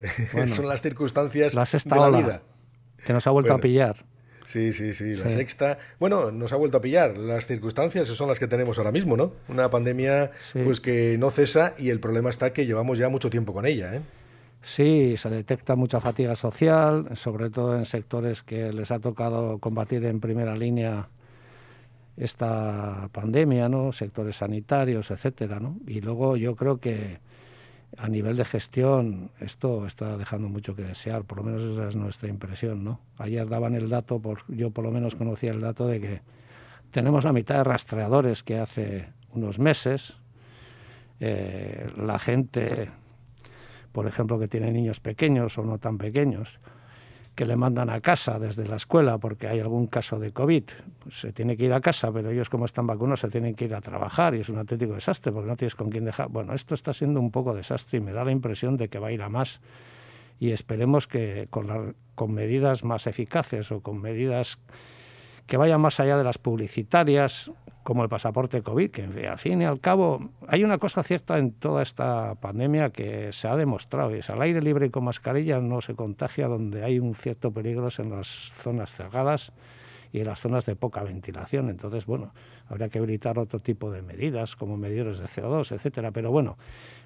Son las circunstancias la de la vida. Que nos ha vuelto a pillar. Sí, sí, sí, la sexta. Bueno, nos ha vuelto a pillar las circunstancias, son las que tenemos ahora mismo, ¿no? Una pandemia pues que no cesa y el problema está que llevamos ya mucho tiempo con ella, ¿eh? Sí, se detecta mucha fatiga social, sobre todo en sectores que les ha tocado combatir en primera línea esta pandemia, ¿no? Sectores sanitarios, etcétera, ¿no? Y luego yo creo que a nivel de gestión esto está dejando mucho que desear, por lo menos esa es nuestra impresión, Ayer daban el dato, yo por lo menos conocía el dato de que tenemos la mitad de rastreadores que hace unos meses. Eh, la gente, por ejemplo, que tiene niños pequeños o no tan pequeños, que le mandan a casa desde la escuela porque hay algún caso de COVID. Pues se tiene que ir a casa, pero ellos como están vacunados se tienen que ir a trabajar y es un auténtico desastre porque no tienes con quién dejar. Bueno, esto está siendo un poco desastre y me da la impresión de que va a ir a más y esperemos que con, con medidas más eficaces o con medidas que vayan más allá de las publicitarias, como el pasaporte COVID, que al fin y al cabo hay una cosa cierta en toda esta pandemia que se ha demostrado, y es al aire libre y con mascarilla no se contagia donde hay un cierto peligro en las zonas cerradas y en las zonas de poca ventilación. Entonces, bueno, habría que habilitar otro tipo de medidas, como medidores de CO2, etcétera. Pero bueno,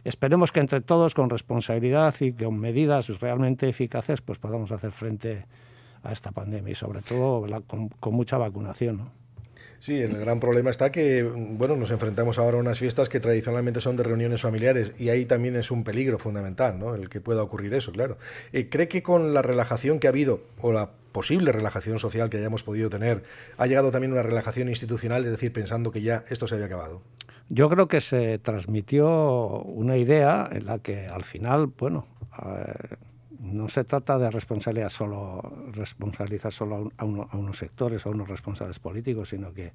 esperemos que entre todos, con responsabilidad y con medidas realmente eficaces, pues podamos hacer frente a esta pandemia y sobre todo con, mucha vacunación. Sí, el gran problema está que, bueno, nos enfrentamos ahora a unas fiestas que tradicionalmente son de reuniones familiares y ahí también es un peligro fundamental, ¿no? El que pueda ocurrir eso, claro. Eh, ¿Cree que con la relajación que ha habido o la posible relajación social que hayamos podido tener, ha llegado también una relajación institucional, es decir, pensando que ya esto se había acabado? Yo creo que se transmitió una idea en la que al final, bueno, eh, no se trata de responsabilidad solo, responsabilizar solo a, unos sectores, o a unos responsables políticos, sino que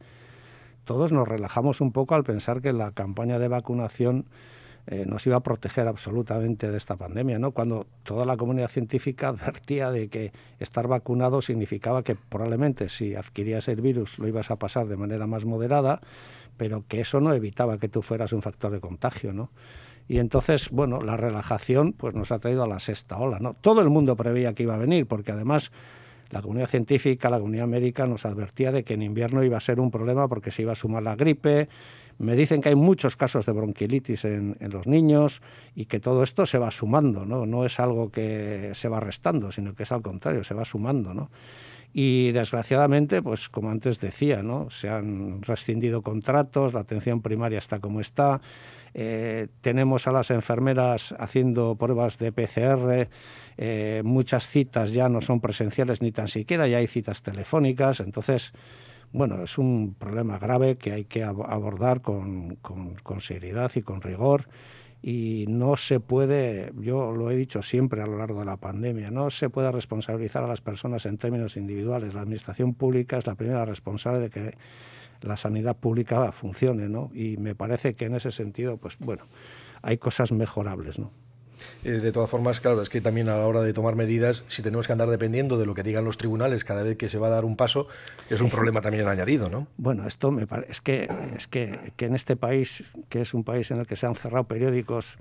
todos nos relajamos un poco al pensar que la campaña de vacunación eh, nos iba a proteger absolutamente de esta pandemia, ¿no? Cuando toda la comunidad científica advertía de que estar vacunado significaba que probablemente si adquirías el virus lo ibas a pasar de manera más moderada, pero que eso no evitaba que tú fueras un factor de contagio, ¿no? Y entonces, bueno, la relajación pues nos ha traído a la sexta ola. ¿no? Todo el mundo preveía que iba a venir, porque además la comunidad científica, la comunidad médica nos advertía de que en invierno iba a ser un problema porque se iba a sumar la gripe. Me dicen que hay muchos casos de bronquilitis en, los niños y que todo esto se va sumando, ¿no? No es algo que se va restando, sino que es al contrario, se va sumando, ¿no? Y desgraciadamente, pues como antes decía, ¿no? se han rescindido contratos, la atención primaria está como está, eh, tenemos a las enfermeras haciendo pruebas de PCR, eh, muchas citas ya no son presenciales ni tan siquiera, ya hay citas telefónicas, entonces, bueno, es un problema grave que hay que abordar con, con, con seriedad y con rigor y no se puede, yo lo he dicho siempre a lo largo de la pandemia, no se puede responsabilizar a las personas en términos individuales. La administración pública es la primera responsable de que la sanidad pública funcione, ¿no? Y me parece que en ese sentido, pues bueno, hay cosas mejorables, ¿no? Eh, de todas formas, claro, es que también a la hora de tomar medidas, si tenemos que andar dependiendo de lo que digan los tribunales cada vez que se va a dar un paso, es un problema también añadido, ¿no? Bueno, esto me parece es que es que, que en este país, que es un país en el que se han cerrado periódicos,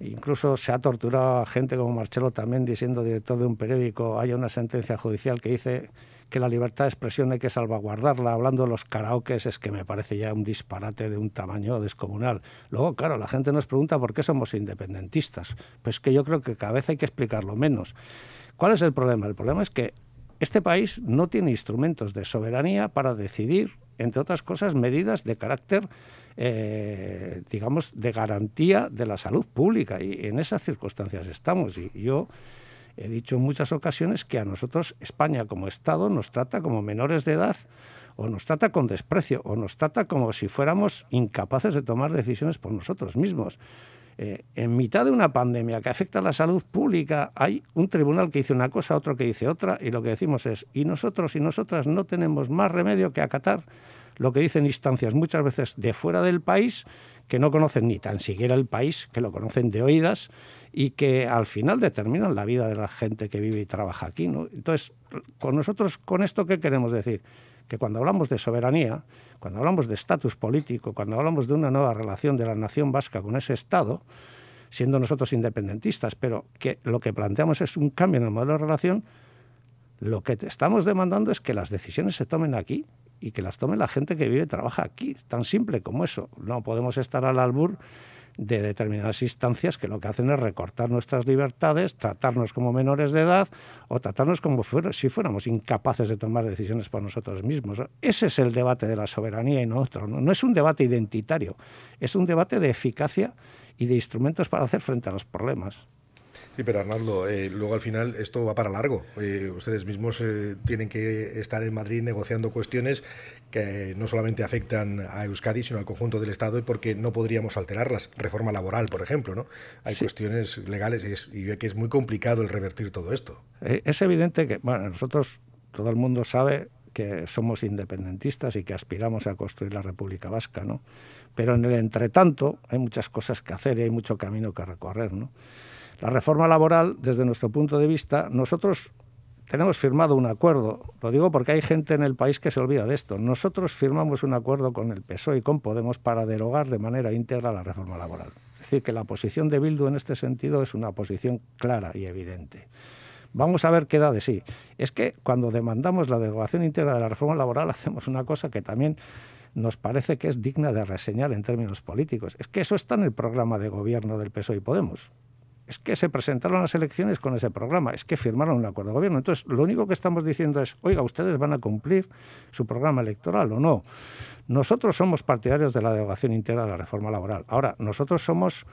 incluso se ha torturado a gente como Marcelo también diciendo director de un periódico, hay una sentencia judicial que dice que la libertad de expresión hay que salvaguardarla. Hablando de los karaokes es que me parece ya un disparate de un tamaño descomunal. Luego, claro, la gente nos pregunta por qué somos independentistas. Pues que yo creo que cada vez hay que explicarlo menos. ¿Cuál es el problema? El problema es que este país no tiene instrumentos de soberanía para decidir, entre otras cosas, medidas de carácter, eh, digamos, de garantía de la salud pública. Y en esas circunstancias estamos. Y yo He dicho en muchas ocasiones que a nosotros España como Estado nos trata como menores de edad o nos trata con desprecio o nos trata como si fuéramos incapaces de tomar decisiones por nosotros mismos. Eh, en mitad de una pandemia que afecta a la salud pública, hay un tribunal que dice una cosa, otro que dice otra, y lo que decimos es, y nosotros y nosotras no tenemos más remedio que acatar lo que dicen instancias muchas veces de fuera del país, que no conocen ni tan siquiera el país, que lo conocen de oídas, y que al final determinan la vida de la gente que vive y trabaja aquí. ¿no? Entonces, con nosotros, con esto, ¿qué queremos decir? Que cuando hablamos de soberanía, cuando hablamos de estatus político, cuando hablamos de una nueva relación de la nación vasca con ese Estado, siendo nosotros independentistas, pero que lo que planteamos es un cambio en el modelo de relación, lo que estamos demandando es que las decisiones se tomen aquí y que las tome la gente que vive y trabaja aquí. Tan simple como eso. No podemos estar al albur de determinadas instancias que lo que hacen es recortar nuestras libertades, tratarnos como menores de edad o tratarnos como si fuéramos incapaces de tomar decisiones por nosotros mismos. Ese es el debate de la soberanía y no otro. No, es un debate identitario, es un debate de eficacia y de instrumentos para hacer frente a los problemas. Sí, pero Arnaldo, eh, luego al final esto va para largo. Eh, ustedes mismos eh, tienen que estar en Madrid negociando cuestiones que no solamente afectan a Euskadi, sino al conjunto del Estado, porque no podríamos alterarlas. Reforma laboral, por ejemplo, ¿no? Hay cuestiones legales y, es, y que es muy complicado el revertir todo esto. Es evidente que, bueno, nosotros, todo el mundo sabe que somos independentistas y que aspiramos a construir la República Vasca, ¿no? Pero en el entretanto hay muchas cosas que hacer y hay mucho camino que recorrer, ¿no? La reforma laboral, desde nuestro punto de vista, nosotros tenemos firmado un acuerdo. Lo digo porque hay gente en el país que se olvida de esto. Nosotros firmamos un acuerdo con el PSOE y con Podemos para derogar de manera íntegra la reforma laboral. Es decir, que la posición de Bildu en este sentido es una posición clara y evidente. Vamos a ver qué da de sí. Es que cuando demandamos la derogación íntegra de la reforma laboral hacemos una cosa que también nos parece que es digna de reseñar en términos políticos. Es que eso está en el programa de gobierno del PSOE y Podemos es que se presentaron las elecciones con ese programa, es que firmaron un acuerdo de gobierno. Entonces, lo único que estamos diciendo es, oiga, ustedes van a cumplir su programa electoral o no. Nosotros somos partidarios de la derogación íntegra de la reforma laboral. Ahora, nosotros somos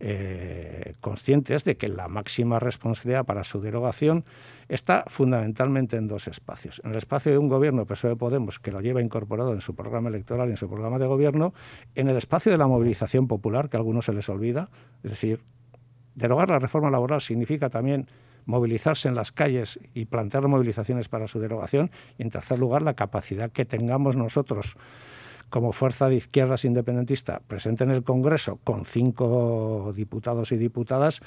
eh, conscientes de que la máxima responsabilidad para su derogación está fundamentalmente en dos espacios. En el espacio de un gobierno PSOE Podemos que lo lleva incorporado en su programa electoral y en su programa de gobierno, en el espacio de la movilización popular, que a algunos se les olvida, es decir, Derogar la reforma laboral significa también movilizarse en las calles y plantear movilizaciones para su derogación. Y en tercer lugar, la capacidad que tengamos nosotros como fuerza de izquierdas independentista presente en el Congreso con cinco diputados y diputadas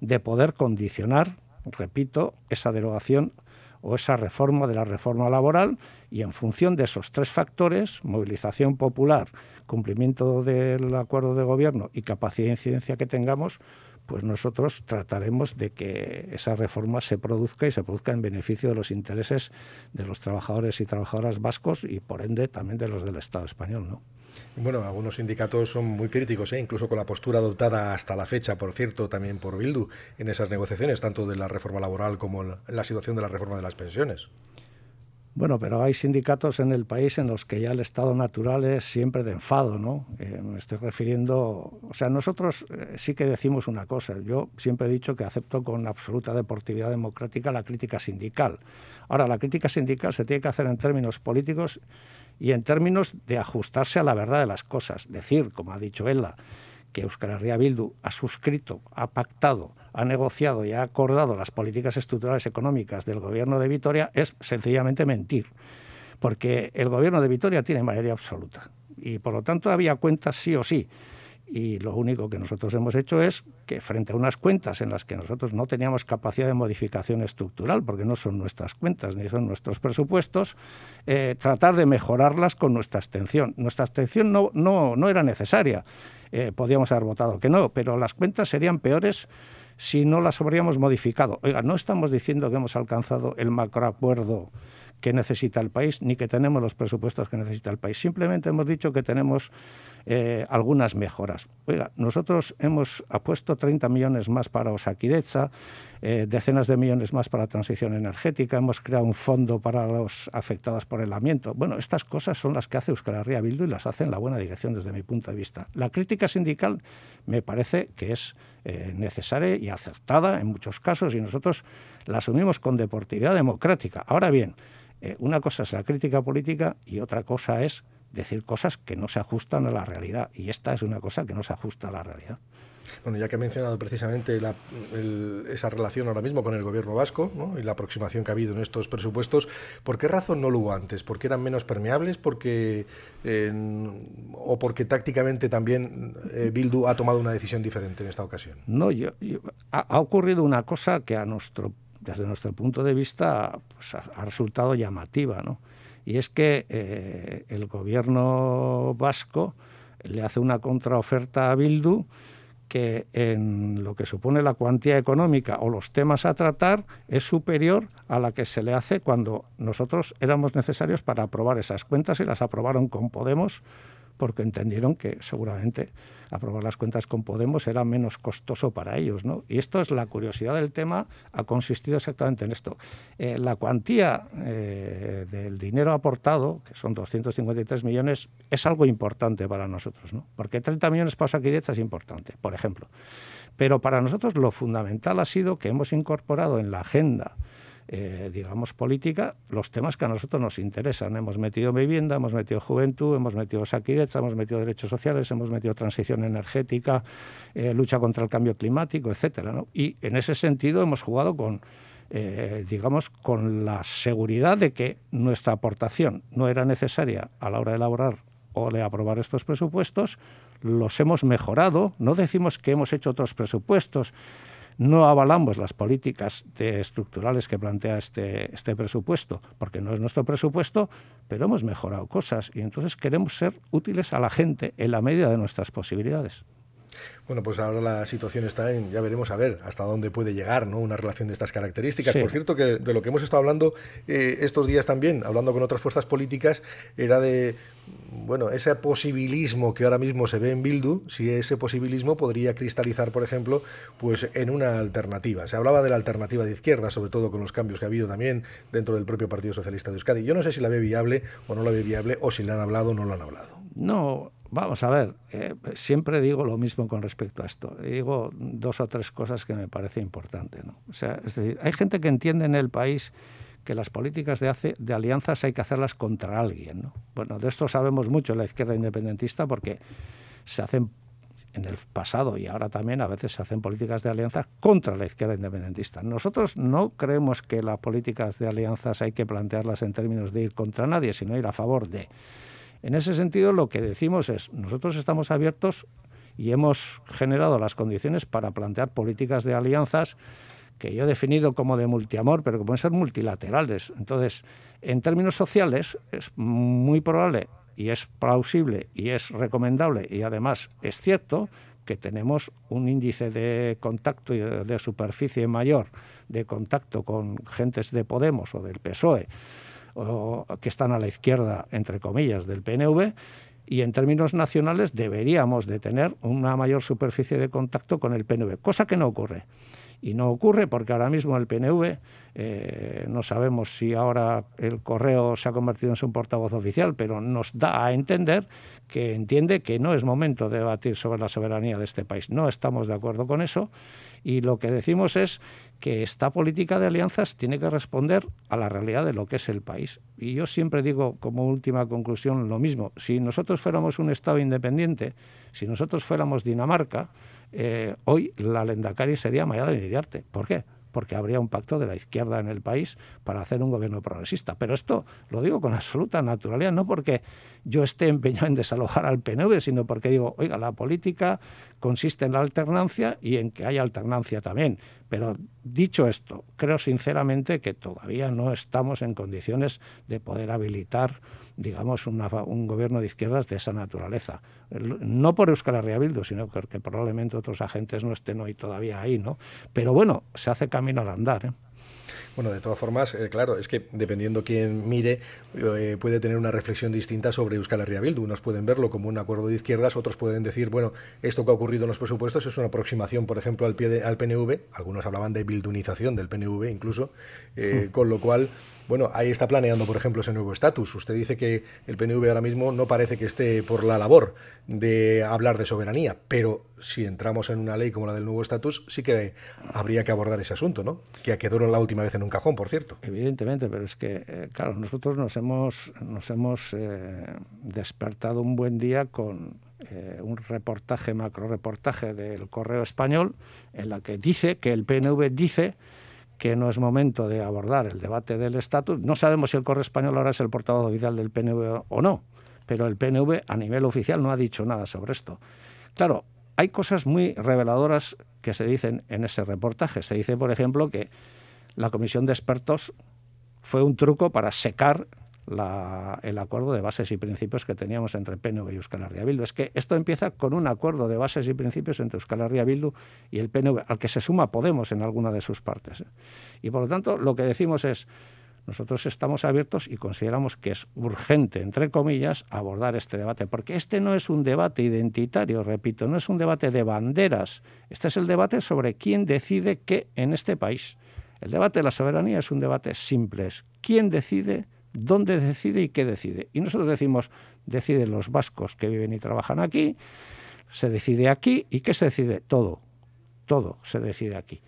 de poder condicionar, repito, esa derogación o esa reforma de la reforma laboral y en función de esos tres factores, movilización popular, cumplimiento del acuerdo de gobierno y capacidad de incidencia que tengamos, pues nosotros trataremos de que esa reforma se produzca y se produzca en beneficio de los intereses de los trabajadores y trabajadoras vascos y por ende también de los del Estado español, Bueno, algunos sindicatos son muy críticos, ¿eh? incluso con la postura adoptada hasta la fecha, por cierto, también por Bildu, en esas negociaciones, tanto de la reforma laboral como la situación de la reforma de las pensiones. Bueno, pero hay sindicatos en el país en los que ya el estado natural es siempre de enfado, ¿no? Eh, me estoy refiriendo, o sea, nosotros eh, sí que decimos una cosa, yo siempre he dicho que acepto con absoluta deportividad democrática la crítica sindical. Ahora, la crítica sindical se tiene que hacer en términos políticos y en términos de ajustarse a la verdad de las cosas, decir, como ha dicho ella, que Euskal Herria Bildu ha suscrito, ha pactado, ha negociado y ha acordado las políticas estructurales económicas del gobierno de Vitoria es sencillamente mentir, porque el gobierno de Vitoria tiene mayoría absoluta y por lo tanto había cuentas sí o sí y lo único que nosotros hemos hecho es que frente a unas cuentas en las que nosotros no teníamos capacidad de modificación estructural, porque no son nuestras cuentas ni son nuestros presupuestos, eh, tratar de mejorarlas con nuestra extensión. Nuestra extensión no, no, era necesaria, Podríamos eh, podíamos haber votado que no, pero las cuentas serían peores si no las habríamos modificado. Oiga, no estamos diciendo que hemos alcanzado el macroacuerdo que necesita el país ni que tenemos los presupuestos que necesita el país. Simplemente hemos dicho que tenemos eh, algunas mejoras. Oiga, nosotros hemos apuesto 30 millones más para Osakidecha, eh, decenas de millones más para transición energética, hemos creado un fondo para los afectados por el amianto. Bueno, estas cosas son las que hace Euskal Herria y las hace en la buena dirección desde mi punto de vista. La crítica sindical me parece que es eh, necesaria y acertada en muchos casos y nosotros la asumimos con deportividad democrática. Ahora bien, eh, una cosa es la crítica política y otra cosa es decir cosas que no se ajustan a la realidad. Y esta es una cosa que no se ajusta a la realidad. Bueno, ya que ha mencionado precisamente esa relación ahora mismo con el gobierno vasco y la aproximación que ha habido en estos presupuestos, ¿por qué razón no lo hubo antes? ¿Porque eran menos permeables? Porque, ¿O porque tácticamente también eh, Bildu ha tomado una decisión diferente en esta ocasión? No, yo, ha ocurrido una cosa que a nuestro desde nuestro punto de vista, pues, ha, resultado llamativa. Y es que eh, el gobierno vasco le hace una contraoferta a Bildu que en lo que supone la cuantía económica o los temas a tratar es superior a la que se le hace cuando nosotros éramos necesarios para aprobar esas cuentas y las aprobaron con Podemos porque entendieron que seguramente aprobar las cuentas con Podemos era menos costoso para ellos. ¿no? Y esto es la curiosidad del tema, ha consistido exactamente en esto. Eh, la cuantía eh, del dinero aportado, que son 253 millones, es algo importante para nosotros, ¿no? porque 30 millones para Osaquidecha es importante, por ejemplo. Pero para nosotros lo fundamental ha sido que hemos incorporado en la agenda eh, digamos, política, los temas que a nosotros nos interesan. Hemos metido vivienda, hemos metido juventud, hemos metido saquidez, hemos metido derechos sociales, hemos metido transición energética, eh, lucha contra el cambio climático, etcétera. Y en ese sentido hemos jugado con, eh, digamos, con la seguridad de que nuestra aportación no era necesaria a la hora de elaborar o de aprobar estos presupuestos, los hemos mejorado, no decimos que hemos hecho otros presupuestos no avalamos las políticas de estructurales que plantea este, este presupuesto, porque no es nuestro presupuesto, pero hemos mejorado cosas y entonces queremos ser útiles a la gente en la medida de nuestras posibilidades. Bueno, pues ahora la situación está en, ya veremos a ver hasta dónde puede llegar ¿no? una relación de estas características. Por cierto, que de lo que hemos estado hablando eh, estos días también, hablando con otras fuerzas políticas, era de, bueno, ese posibilismo que ahora mismo se ve en Bildu, si ese posibilismo podría cristalizar, por ejemplo, pues en una alternativa. Se hablaba de la alternativa de izquierda, sobre todo con los cambios que ha habido también dentro del propio Partido Socialista de Euskadi. Yo no sé si la ve viable o no la ve viable, o si la han hablado o no la han hablado. No, Vamos a ver, eh, siempre digo lo mismo con respecto a esto. Digo dos o tres cosas que me parece importante. ¿no? O sea, es decir, hay gente que entiende en el país que las políticas de, alianzas hay que hacerlas contra alguien. Bueno, de esto sabemos mucho la izquierda independentista porque se hacen en el pasado y ahora también a veces se hacen políticas de alianzas contra la izquierda independentista. Nosotros no creemos que las políticas de alianzas hay que plantearlas en términos de ir contra nadie, sino ir a favor de. En ese sentido, lo que decimos es, nosotros estamos abiertos y hemos generado las condiciones para plantear políticas de alianzas que yo he definido como de multiamor, pero que pueden ser multilaterales. Entonces, en términos sociales, es muy probable y es plausible y es recomendable y además es cierto que tenemos un índice de contacto y de superficie mayor de contacto con gentes de Podemos o del PSOE o, que están a la izquierda, entre comillas, del PNV, y en términos nacionales deberíamos de tener una mayor superficie de contacto con el PNV, cosa que no ocurre y no ocurre porque ahora mismo el PNV eh, no sabemos si ahora el correo se ha convertido en su portavoz oficial, pero nos da a entender que entiende que no es momento de debatir sobre la soberanía de este país. No estamos de acuerdo con eso y lo que decimos es que esta política de alianzas tiene que responder a la realidad de lo que es el país. Y yo siempre digo como última conclusión lo mismo. Si nosotros fuéramos un Estado independiente, si nosotros fuéramos Dinamarca, eh, hoy la Lendacari sería Mayara Iriarte. ¿Por qué? Porque habría un pacto de la izquierda en el país para hacer un gobierno progresista. Pero esto lo digo con absoluta naturalidad, no porque yo esté empeñado en desalojar al PNV, sino porque digo, oiga, la política consiste en la alternancia y en que haya alternancia también. Pero dicho esto, creo sinceramente que todavía no estamos en condiciones de poder habilitar digamos, un gobierno de izquierdas de esa naturaleza. No por Euskal Herria Bildu, sino porque probablemente otros agentes no estén hoy todavía ahí, ¿no? Pero bueno, se hace camino al andar, ¿eh? Bueno, de todas formas, eh, claro, es que dependiendo quién mire, eh, puede tener una reflexión distinta sobre Euskal Herria Bildu. Unos pueden verlo como un acuerdo de izquierdas, otros pueden decir, bueno, esto que ha ocurrido en los presupuestos es una aproximación, por ejemplo, al, pie al PNV. Algunos hablaban de bildunización del PNV incluso, hmm. con lo cual bueno, ahí está planeando, por ejemplo, ese nuevo estatus. Usted dice que el PNV ahora mismo no parece que esté por la labor de hablar de soberanía, pero si entramos en una ley como la del nuevo estatus, sí que habría que abordar ese asunto, ¿no? Que quedó la última vez en un cajón, por cierto. Evidentemente, pero es que, eh, claro, nosotros nos hemos, nos hemos eh, despertado un buen día con, eh, un reportaje, macro reportaje del Correo Español, en la que dice que el PNV dice que no es momento de abordar el debate del estatus. No sabemos si el Corre Español ahora es el portavoz oficial del PNV o no, pero el PNV a nivel oficial no ha dicho nada sobre esto. Claro, hay cosas muy reveladoras que se dicen en ese reportaje. Se dice, por ejemplo, que la comisión de expertos fue un truco para secar el acuerdo de bases y principios que teníamos entre PNV y Euskal Herria Es que esto empieza con un acuerdo de bases y principios entre Euskal Herria Bildu y el PNV, al que se suma Podemos en alguna de sus partes. ¿eh? Y por lo tanto, lo que decimos es, nosotros estamos abiertos y consideramos que es urgente, entre comillas, abordar este debate, porque este no es un debate identitario, repito, no es un debate de banderas, este es el debate sobre quién decide qué en este país. El debate de la soberanía es un debate simple, quién decide dónde decide y qué decide. Y nosotros decimos, deciden los vascos que viven y trabajan aquí, se decide aquí y qué se decide todo, todo se decide aquí.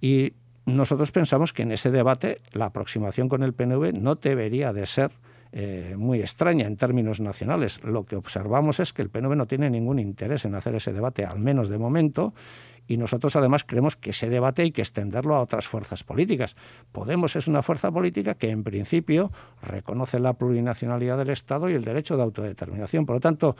Y nosotros pensamos que en ese debate la aproximación con el PNV no debería de ser eh, muy extraña en términos nacionales. Lo que observamos es que el PNV no tiene ningún interés en hacer ese debate, al menos de momento, y nosotros además creemos que ese debate hay que extenderlo a otras fuerzas políticas. Podemos es una fuerza política que en principio reconoce la plurinacionalidad del Estado y el derecho de autodeterminación. Por lo tanto,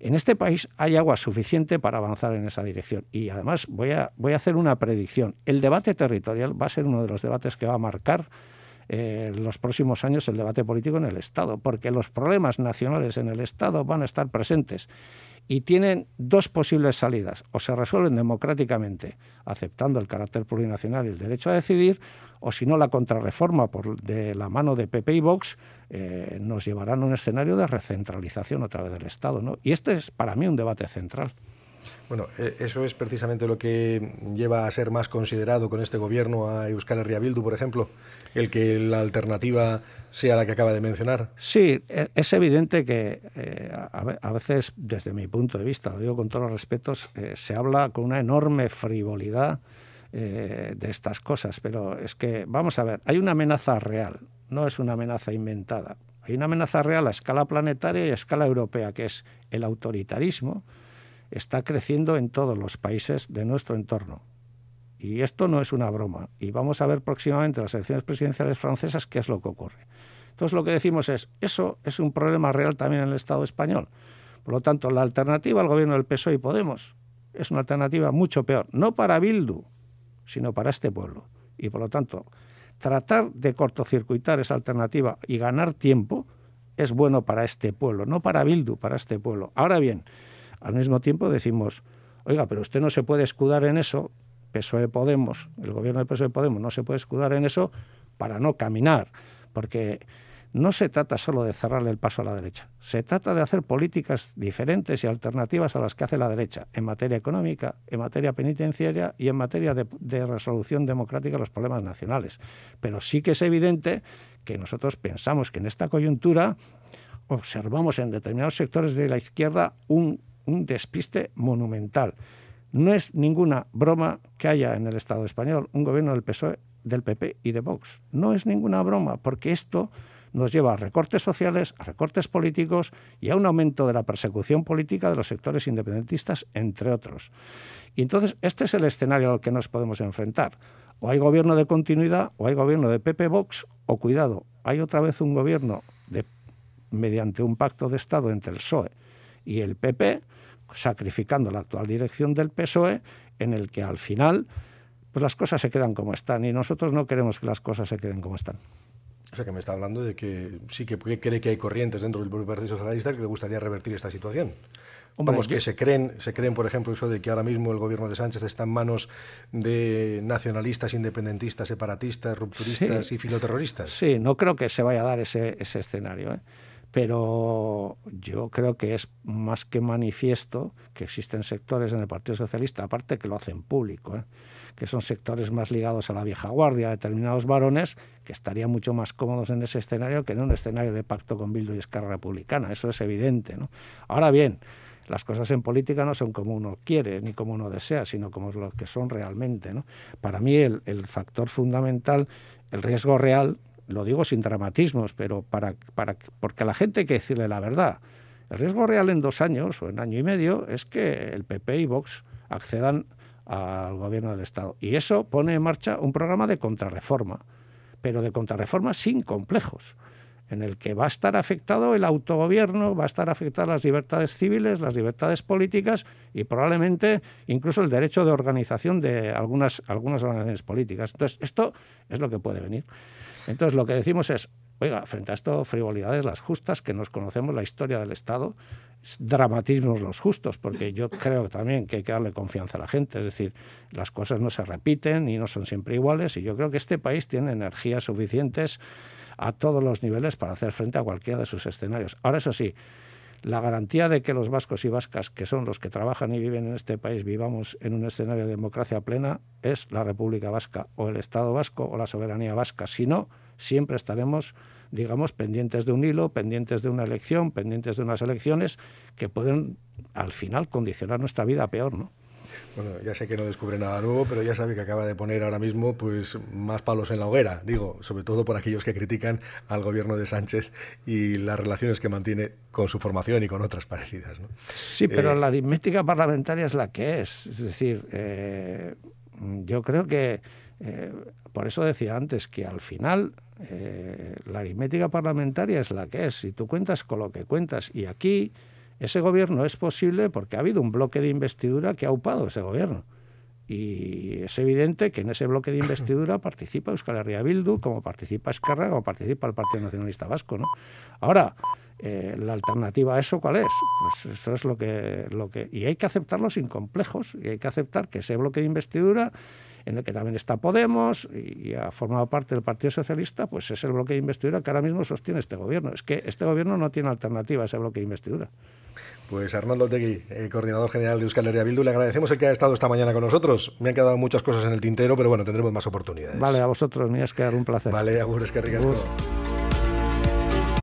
en este país hay agua suficiente para avanzar en esa dirección. Y además voy a, voy a hacer una predicción. El debate territorial va a ser uno de los debates que va a marcar eh, los próximos años el debate político en el Estado, porque los problemas nacionales en el Estado van a estar presentes y tienen dos posibles salidas. O se resuelven democráticamente, aceptando el carácter plurinacional y el derecho a decidir, o si no, la contrarreforma por, de la mano de PP y Vox eh, nos llevará a un escenario de recentralización a través del Estado. Y este es para mí un debate central. Bueno, e, eso es precisamente lo que lleva a ser más considerado con este gobierno a Euskal Herria por ejemplo, el que la alternativa sea la que acaba de mencionar. Sí, e, es evidente que eh, a veces, desde mi punto de vista, lo digo con todos los respetos, eh, se habla con una enorme frivolidad eh, de estas cosas, pero es que, vamos a ver, hay una amenaza real, no es una amenaza inventada. Hay una amenaza real a escala planetaria y a escala europea, que es el autoritarismo, está creciendo en todos los países de nuestro entorno. Y esto no es una broma. Y vamos a ver próximamente las elecciones presidenciales francesas qué es lo que ocurre. Entonces lo que decimos es, eso es un problema real también en el Estado español. Por lo tanto, la alternativa al gobierno del PSOE y Podemos es una alternativa mucho peor, no para Bildu, sino para este pueblo. Y por lo tanto, tratar de cortocircuitar esa alternativa y ganar tiempo es bueno para este pueblo, no para Bildu, para este pueblo. Ahora bien, al mismo tiempo decimos, oiga, pero usted no se puede escudar en eso, PSOE Podemos, el gobierno de PSOE Podemos no se puede escudar en eso para no caminar, porque no se trata solo de cerrarle el paso a la derecha, se trata de hacer políticas diferentes y alternativas a las que hace la derecha en materia económica, en materia penitenciaria y en materia de, de resolución democrática de los problemas nacionales. Pero sí que es evidente que nosotros pensamos que en esta coyuntura observamos en determinados sectores de la izquierda un un despiste monumental. No es ninguna broma que haya en el Estado español un gobierno del PSOE, del PP y de Vox. No es ninguna broma, porque esto nos lleva a recortes sociales, a recortes políticos y a un aumento de la persecución política de los sectores independentistas, entre otros. Y entonces, este es el escenario al que nos podemos enfrentar. O hay gobierno de continuidad, o hay gobierno de PP Vox, o cuidado, hay otra vez un gobierno mediante un pacto de Estado entre el PSOE, y el PP, sacrificando la actual dirección del PSOE, en el que al final pues las cosas se quedan como están y nosotros no queremos que las cosas se queden como están. O sea, que me está hablando de que sí que cree que hay corrientes dentro del Partido Socialista que le gustaría revertir esta situación. Vamos, que se creen, se creen, por ejemplo, eso de que ahora mismo el gobierno de Sánchez está en manos de nacionalistas, independentistas, separatistas, rupturistas y filoterroristas. Sí, no creo que se vaya a dar ese, escenario. ¿eh? pero yo creo que es más que manifiesto que existen sectores en el Partido Socialista, aparte que lo hacen público, ¿eh? que son sectores más ligados a la vieja guardia, a determinados varones, que estarían mucho más cómodos en ese escenario que en un escenario de pacto con Bildu y Esquerra Republicana, eso es evidente. Ahora bien, las cosas en política no son como uno quiere ni como uno desea, sino como lo que son realmente. Para mí el factor fundamental, el riesgo real lo digo sin dramatismos, pero para, para, porque a la gente hay que decirle la verdad. El riesgo real en dos años o en año y medio es que el PP y Vox accedan al gobierno del Estado. Y eso pone en marcha un programa de contrarreforma, pero de contrarreforma sin complejos, en el que va a estar afectado el autogobierno, va a estar afectada las libertades civiles, las libertades políticas y probablemente incluso el derecho de organización de algunas, algunas organizaciones políticas. Entonces, esto es lo que puede venir. Entonces lo que decimos es, oiga, frente a esto, frivolidades las justas, que nos conocemos la historia del Estado, dramatismos los justos, porque yo creo también que hay que darle confianza a la gente, es decir, las cosas no se repiten y no son siempre iguales, y yo creo que este país tiene energías suficientes a todos los niveles para hacer frente a cualquiera de sus escenarios. Ahora, eso sí, la garantía de que los vascos y vascas, que son los que trabajan y viven en este país, vivamos en un escenario de democracia plena, es la República Vasca o el Estado vasco o la soberanía vasca. Si no, siempre estaremos, digamos, pendientes de un hilo, pendientes de una elección, pendientes de unas elecciones que pueden al final condicionar nuestra vida peor, ¿no? Bueno, ya sé que no descubre nada nuevo, pero ya sabe que acaba de poner ahora mismo pues más palos en la hoguera, digo, sobre todo por aquellos que critican al gobierno de Sánchez y las relaciones que mantiene con su formación y con otras parecidas. Sí, pero eh, la aritmética parlamentaria es la que es. Es decir, eh, yo creo que, eh, por eso decía antes, que al final la aritmética parlamentaria es la que es. Si tú cuentas con lo que cuentas y aquí ese gobierno es posible porque ha habido un bloque de investidura que ha upado ese gobierno. Y es evidente que en ese bloque de investidura participa Euskal Herria Bildu, como participa Escarra, como participa el Partido Nacionalista Vasco. ¿no? Ahora, eh, la alternativa a eso, ¿cuál es? Pues eso es lo que, lo que... Y hay que aceptarlo sin complejos, y hay que aceptar que ese bloque de investidura en el que también está Podemos y, ha formado parte del Partido Socialista, pues es el bloque de investidura que ahora mismo sostiene este gobierno. Es que este gobierno no tiene alternativa a ese bloque de investidura. Pues Arnaldo Tegui, eh, coordinador general de Euskal Herria Bildu, le agradecemos el que ha estado esta mañana con nosotros. Me han quedado muchas cosas en el tintero, pero bueno, tendremos más oportunidades. Vale, a vosotros, mi Esquer, un placer. Vale, es que ricasco.